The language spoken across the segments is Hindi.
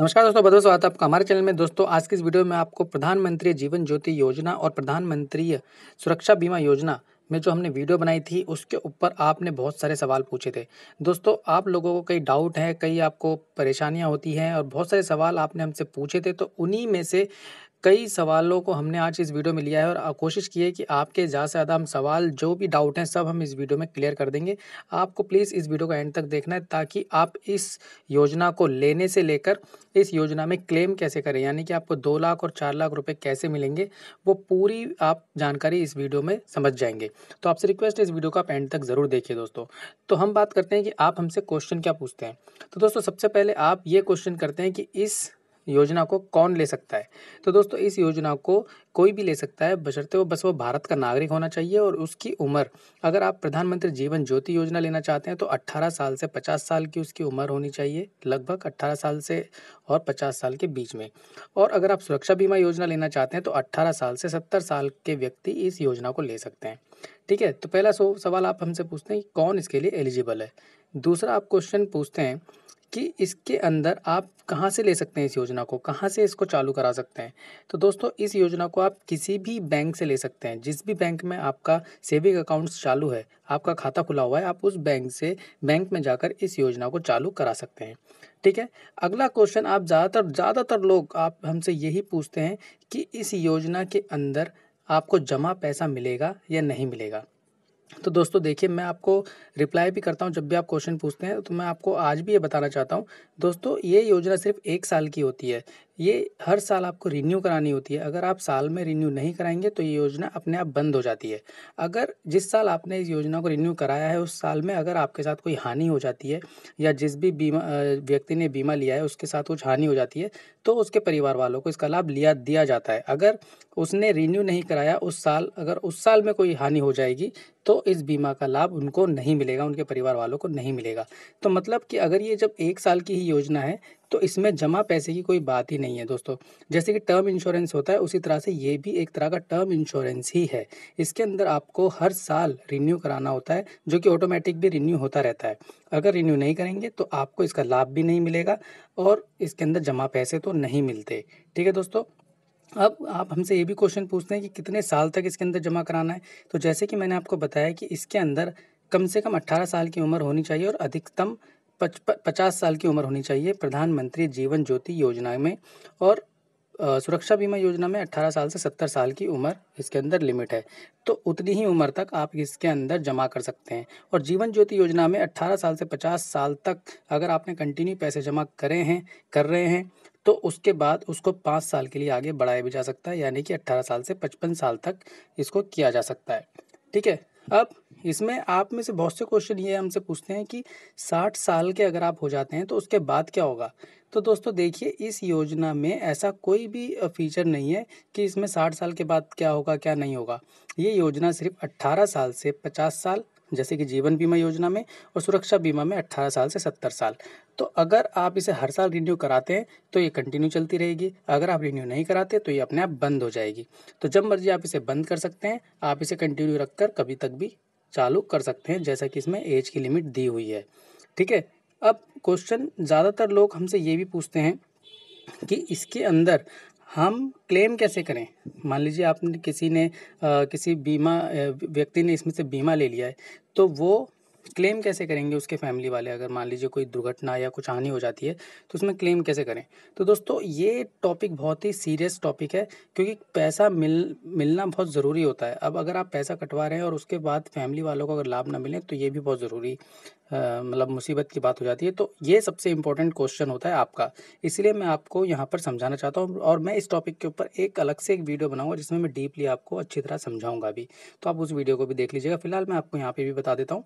नमस्कार दोस्तों बदल स्वागत है आपका हमारे चैनल में दोस्तों आज की इस वीडियो में आपको प्रधानमंत्री जीवन ज्योति योजना और प्रधानमंत्री सुरक्षा बीमा योजना में जो हमने वीडियो बनाई थी उसके ऊपर आपने बहुत सारे सवाल पूछे थे दोस्तों आप लोगों को कई डाउट हैं कई आपको परेशानियां होती हैं और बहुत सारे सवाल आपने हमसे पूछे थे तो उन्हीं में से कई सवालों को हमने आज इस वीडियो में लिया है और कोशिश की है कि आपके ज़्यादा से ज़्यादा हम सवाल जो भी डाउट हैं सब हम इस वीडियो में क्लियर कर देंगे आपको प्लीज़ इस वीडियो का एंड तक देखना है ताकि आप इस योजना को लेने से लेकर इस योजना में क्लेम कैसे करें यानी कि आपको दो लाख और चार लाख रुपये कैसे मिलेंगे वो पूरी आप जानकारी इस वीडियो में समझ जाएंगे तो आपसे रिक्वेस्ट है इस वीडियो को आप एंड तक ज़रूर देखिए दोस्तों तो हम बात करते हैं कि आप हमसे क्वेश्चन क्या पूछते हैं तो दोस्तों सबसे पहले आप ये क्वेश्चन करते हैं कि इस योजना को कौन ले सकता है तो दोस्तों इस योजना को कोई भी ले सकता है बशर्ते वो बस वो भारत का नागरिक होना चाहिए और उसकी उम्र अगर आप प्रधानमंत्री जीवन ज्योति योजना लेना चाहते हैं तो 18 साल से 50 साल की उसकी उम्र होनी चाहिए लगभग 18 साल से और 50 साल के बीच में और अगर आप सुरक्षा बीमा योजना लेना चाहते हैं तो 18 साल से 70 साल के व्यक्ति इस योजना को ले सकते हैं ठीक है तो पहला सवाल आप हमसे पूछते हैं कौन इसके लिए एलिजिबल है दूसरा आप क्वेश्चन पूछते हैं कि इसके अंदर आप कहाँ से ले सकते हैं इस योजना को कहाँ से इसको चालू करा सकते हैं तो दोस्तों इस योजना को आप किसी भी बैंक से ले सकते हैं जिस भी बैंक में आपका सेविंग अकाउंट चालू है आपका खाता खुला हुआ है आप उस बैंक से बैंक में जाकर इस योजना को चालू करा सकते हैं ठीक है अगला क्वेश्चन आप ज़्यादातर ज़्यादातर लोग आप हमसे यही पूछते हैं कि इस योजना के अंदर आपको जमा पैसा मिलेगा या नहीं मिलेगा तो दोस्तों देखिए मैं आपको रिप्लाई भी करता हूँ जब भी आप क्वेश्चन पूछते हैं तो मैं आपको आज भी ये बताना चाहता हूँ दोस्तों ये योजना सिर्फ एक साल की होती है ये हर साल आपको रिन्यू करानी होती है अगर आप साल में रिन्यू नहीं कराएंगे तो ये योजना अपने आप बंद हो जाती है अगर जिस साल आपने इस योजना को रिन्यू कराया है उस साल में अगर आपके साथ कोई हानि हो जाती है या जिस भी बीमा व्यक्ति ने बीमा लिया है उसके साथ कुछ हानि हो जाती है तो उसके परिवार वालों को इसका लाभ लिया दिया जाता है अगर उसने रिन्यू नहीं कराया उस साल अगर उस साल में कोई हानि हो जाएगी तो इस बीमा का लाभ उनको नहीं मिलेगा उनके परिवार वालों को नहीं मिलेगा तो मतलब कि अगर ये जब एक साल की ही योजना है तो इसमें जमा पैसे की कोई बात ही नहीं है दोस्तों जैसे कि टर्म इंश्योरेंस होता है उसी तरह से ये भी एक तरह का टर्म इंश्योरेंस ही है इसके अंदर आपको हर साल रिन्यू कराना होता है जो कि ऑटोमेटिक भी रिन्यू होता रहता है अगर रिन्यू नहीं करेंगे तो आपको इसका लाभ भी नहीं मिलेगा और इसके अंदर जमा पैसे तो नहीं मिलते ठीक है दोस्तों अब आप हमसे ये भी क्वेश्चन पूछते हैं कि कितने साल तक इसके अंदर जमा कराना है तो जैसे कि मैंने आपको बताया कि इसके अंदर कम से कम 18 साल की उम्र होनी चाहिए और अधिकतम पचास साल की उम्र होनी चाहिए प्रधानमंत्री जीवन ज्योति योजना में और सुरक्षा बीमा योजना में 18 साल से 70 साल की उम्र इसके अंदर लिमिट है तो उतनी ही उम्र तक आप इसके अंदर जमा कर सकते हैं और जीवन ज्योति योजना में 18 साल से 50 साल तक अगर आपने कंटिन्यू पैसे जमा करे हैं कर रहे हैं तो उसके बाद उसको पाँच साल के लिए आगे बढ़ाया भी जा सकता है यानी कि अट्ठारह साल से पचपन साल तक इसको किया जा सकता है ठीक है अब इसमें आप में से बहुत से क्वेश्चन ये हमसे पूछते हैं कि साठ साल के अगर आप हो जाते हैं तो उसके बाद क्या होगा तो दोस्तों देखिए इस योजना में ऐसा कोई भी फीचर नहीं है कि इसमें साठ साल के बाद क्या होगा क्या नहीं होगा ये योजना सिर्फ अट्ठारह साल से पचास साल जैसे कि जीवन बीमा योजना में और सुरक्षा बीमा में 18 साल से 70 साल तो अगर आप इसे हर साल रिन्यू कराते हैं तो ये कंटिन्यू चलती रहेगी अगर आप रिन्यू नहीं कराते तो ये अपने आप बंद हो जाएगी तो जब मर्जी आप इसे बंद कर सकते हैं आप इसे कंटिन्यू रख कर कभी तक भी चालू कर सकते हैं जैसा कि इसमें एज की लिमिट दी हुई है ठीक है अब क्वेश्चन ज़्यादातर लोग हमसे ये भी पूछते हैं कि इसके अंदर हम क्लेम कैसे करें मान लीजिए आपने किसी ने आ, किसी बीमा व्यक्ति ने इसमें से बीमा ले लिया है तो वो क्लेम कैसे करेंगे उसके फैमिली वाले अगर मान लीजिए कोई दुर्घटना या कुछ हानि हो जाती है तो उसमें क्लेम कैसे करें तो दोस्तों ये टॉपिक बहुत ही सीरियस टॉपिक है क्योंकि पैसा मिल मिलना बहुत ज़रूरी होता है अब अगर आप पैसा कटवा रहे हैं और उसके बाद फैमिली वालों को अगर लाभ ना मिले तो ये भी बहुत ज़रूरी मतलब मुसीबत की बात हो जाती है तो ये सबसे इम्पोर्टेंट क्वेश्चन होता है आपका इसलिए मैं आपको यहाँ पर समझाना चाहता हूँ और मैं इस टॉपिक के ऊपर एक अलग से एक वीडियो बनाऊँगा जिसमें मैं डीपली आपको अच्छी तरह समझाऊँगा भी तो आप उस वीडियो को भी देख लीजिएगा फिलहाल मैं आपको यहाँ पर भी बता देता हूँ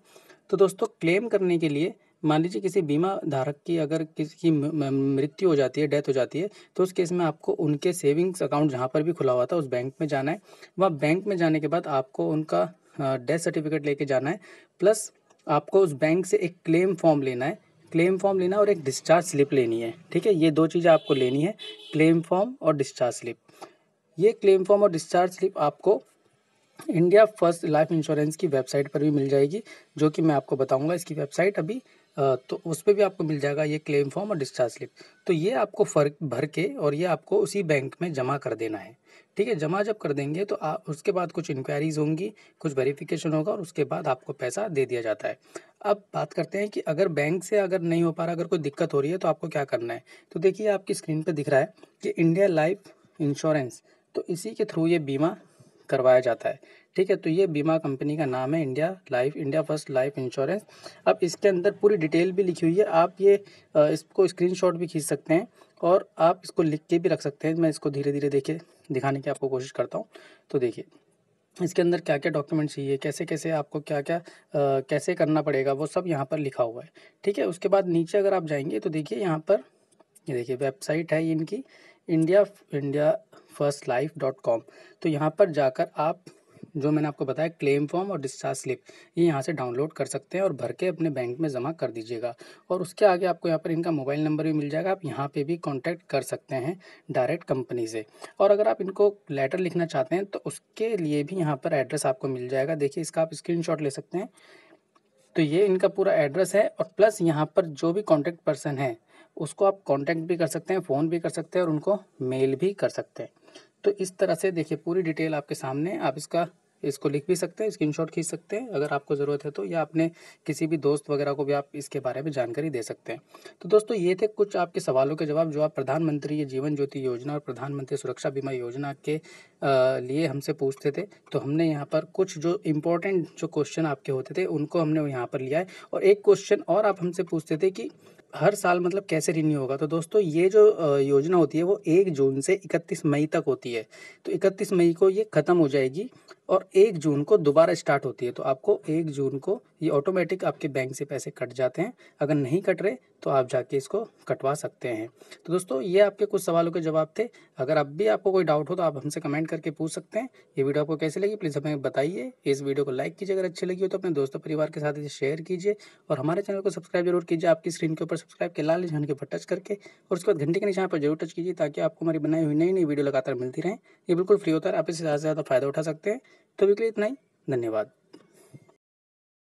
तो दोस्तों क्लेम करने के लिए मान लीजिए किसी बीमा धारक की अगर किसी की मृत्यु हो जाती है डेथ हो जाती है तो उस केस में आपको उनके सेविंग्स अकाउंट जहाँ पर भी खुला हुआ था उस बैंक में जाना है वह बैंक में जाने के बाद आपको उनका डेथ सर्टिफिकेट लेके जाना है प्लस आपको उस बैंक से एक क्लेम फॉर्म लेना है क्लेम फॉर्म लेना और एक डिस्चार्ज स्लिप लेनी है ठीक है ये दो चीज़ें आपको लेनी है क्लेम फॉर्म और डिस्चार्ज स्लिप ये क्लेम फॉर्म और डिस्चार्ज स्लिप आपको इंडिया फर्स्ट लाइफ इंश्योरेंस की वेबसाइट पर भी मिल जाएगी जो कि मैं आपको बताऊंगा इसकी वेबसाइट अभी तो उस पर भी आपको मिल जाएगा ये क्लेम फॉर्म और डिस्चार्ज स्लिप तो ये आपको फर्क भर के और ये आपको उसी बैंक में जमा कर देना है ठीक है जमा जब कर देंगे तो आ, उसके बाद कुछ इंक्वायरीज होंगी कुछ वेरिफिकेशन होगा और उसके बाद आपको पैसा दे दिया जाता है अब बात करते हैं कि अगर बैंक से अगर नहीं हो पा रहा अगर कोई दिक्कत हो रही है तो आपको क्या करना है तो देखिए आपकी स्क्रीन पर दिख रहा है कि इंडिया लाइफ इंश्योरेंस तो इसी के थ्रू ये बीमा करवाया जाता है ठीक है तो ये बीमा कंपनी का नाम है India life India first life insurance अब इसके अंदर पूरी डिटेल भी लिखी हुई है आप ये इसको स्क्रीनशॉट भी खींच सकते हैं और आप इसको लिख के भी रख सकते हैं मैं इसको धीरे धीरे देखे दिखाने की आपको कोशिश करता हूँ तो देखिए इसके अंदर क्या क्या डॉक्यूमेंट चाहिए कैसे कैसे आपको क्या क्या आ, कैसे करना पड़ेगा वो सब यहाँ पर लिखा हुआ है ठीक है उसके बाद नीचे अगर आप जाएंगे तो देखिए यहाँ पर ये देखिए वेबसाइट है इनकी India India first life dot com तो यहाँ पर जाकर आप जो मैंने आपको बताया क्लेम फॉर्म और डिस्चार्ज स्लिप ये यहाँ से डाउनलोड कर सकते हैं और भर के अपने बैंक में जमा कर दीजिएगा और उसके आगे आपको यहाँ पर इनका मोबाइल नंबर भी मिल जाएगा आप यहाँ पे भी कांटेक्ट कर सकते हैं डायरेक्ट कंपनी से और अगर आप इनको लेटर लिखना चाहते हैं तो उसके लिए भी यहाँ पर एड्रेस आपको मिल जाएगा देखिए इसका आप स्क्रीन ले सकते हैं तो ये इनका पूरा एड्रेस है और प्लस यहाँ पर जो भी कॉन्टैक्ट पर्सन है उसको आप कॉन्टेक्ट भी कर सकते हैं फ़ोन भी कर सकते हैं और उनको मेल भी कर सकते हैं तो इस तरह से देखिए पूरी डिटेल आपके सामने आप इसका इसको लिख भी सकते हैं स्क्रीन खींच सकते हैं अगर आपको ज़रूरत है तो या अपने किसी भी दोस्त वगैरह को भी आप इसके बारे में जानकारी दे सकते हैं तो दोस्तों ये थे कुछ आपके सवालों के जवाब जो आप प्रधानमंत्री जीवन ज्योति योजना और प्रधानमंत्री सुरक्षा बीमा योजना के लिए हमसे पूछते थे तो हमने यहाँ पर कुछ जो इम्पोर्टेंट जो क्वेश्चन आपके होते थे उनको हमने यहाँ पर लिया है और एक क्वेश्चन और आप हमसे पूछते थे कि हर साल मतलब कैसे रिन्यू होगा तो दोस्तों ये जो योजना होती है वो एक जून से इकतीस मई तक होती है तो इकतीस मई को ये ख़त्म हो जाएगी और एक जून को दोबारा स्टार्ट होती है तो आपको एक जून को ये ऑटोमेटिक आपके बैंक से पैसे कट जाते हैं अगर नहीं कट रहे तो आप जाके इसको कटवा सकते हैं तो दोस्तों ये आपके कुछ सवालों के जवाब थे अगर अब भी आपको कोई डाउट हो तो आप हमसे कमेंट करके पूछ सकते हैं ये वीडियो आपको कैसी लगी प्लीज़ हमें बताइए इस वीडियो को लाइक कीजिए अगर अच्छी लगी हो तो अपने दोस्तों परिवार के साथ इसे शेयर कीजिए और हमारे चैनल को सब्सक्राइब जरूर कीजिए आपकी स्क्रीन के ऊपर सब्सक्राइब के लाल निशान के ऊपर टच करके और उसके बाद घंटे के निशान पर जरूर टच कीजिए ताकि आपको हमारी बनाई हुई नई नई वीडियो लगातार मिलती रहे ये बिल्कुल फ्री होता है आप इससे ज़्यादा से ज़्यादा फायदा उठा सकते हैं तो बिल्कुल इतना ही धन्यवाद